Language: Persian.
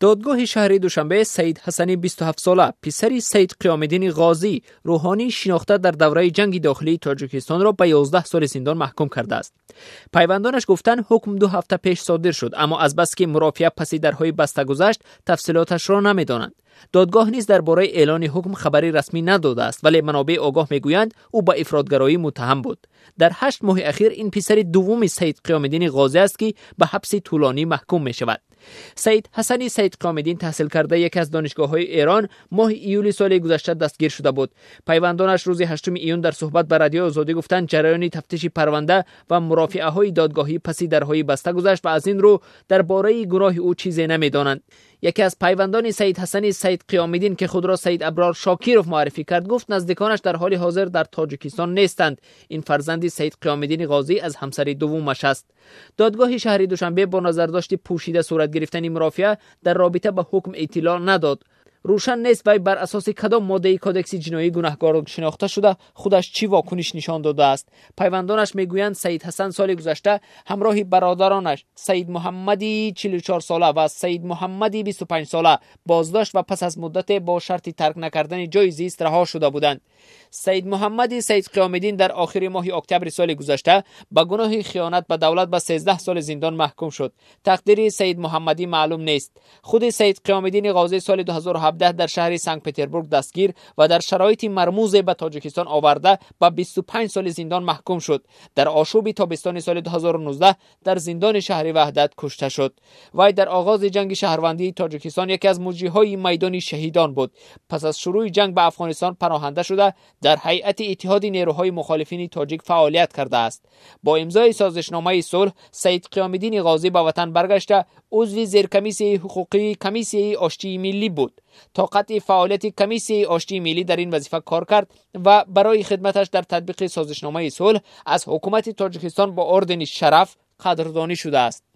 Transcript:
دادگاه شهر دوشنبه سید حسنی 27 ساله پسر سید قیامدین غازی روحانی شناخته در دوره جنگ داخلی تاجیکستان را به 11 سال زندان محکوم کرده است پیوندانش گفتن حکم دو هفته پیش صادر شد اما از بس که مرافیه پسی درهای بسته گذشت تفصیلاتش را نمیدانند دادگاه نیز درباره اعلان حکم خبری رسمی نداده است ولی منابع آگاه میگویند او به افرادگرایی متهم بود در هشت ماه اخیر این پسر دوم سید قیامدین غازی است که به حبس طولانی محکوم می شود سید حسنی سید کامدین تحصیل کرده یکی از دانشگاه های ایران ماه ایولی سال گذشته دستگیر شده بود پیوندانش روز 8 ایون در صحبت به رادیو آزادی گفتند جریان تفتیش پرونده و مرافعه های دادگاهی پسی درهای بسته گذشت و از این رو درباره گناه او چیزی نمیدانند یکی از پیوندان سید حسن سید قیامدین که خود را سید ابرار شاکیروف معرفی کرد گفت نزدیکانش در حال حاضر در تاجیکستان نیستند این فرزندی سید قیامدین غازی از همسر دومش است دادگاه شهری دوشنبه با نظر داشتی پوشیده صورت گرفتن مرافعه در رابطه به حکم اطلاع نداد روشن نیست وی بر اساس کدام ماده کودکسی جنایی گناهکار شناخته شده خودش چی واکنش نشان داده است پیوندانش میگویند سید حسن سال گذشته همراه برادرانش سید محمدی 44 ساله و سید محمدی 25 ساله بازداشت و پس از مدت با شرط ترک نکردن جای زیست رها شده بودند سید محمدی سید الدین در آخر ماه اکتبر سال گذشته با گناه خیانت به دولت به 13 سال زندان محکوم شد تقدیر سید محمدی معلوم نیست خود سید الدین غازی سال 2007 در شهر سنگ پتربورگ دستگیر و در شرایط مرموز به تاجیکستان آورده به 25 سال زندان محکوم شد در آشوب تابستان سال 2019 در زندان شهری وحدت کشته شد وی در آغاز جنگ شهروندی تاجیکستان یکی از مجری های میدان شهیدان بود پس از شروع جنگ به افغانستان پناهنده شده در هیئت اتحاد نیروهای مخالفین تاجیک فعالیت کرده است با امضای سازشنامه صلح سید قیام الدین غازی به وطن برگشته عضو زیرکمیسی حقوقی کمیسیه آشتی ملی بود طاقت فعالیت کمیسی آشتی ملی در این وظیفه کار کرد و برای خدمتش در تطبیق سازشنامه صلح از حکومت تاجیکستان با اردن شرف قدردانی شده است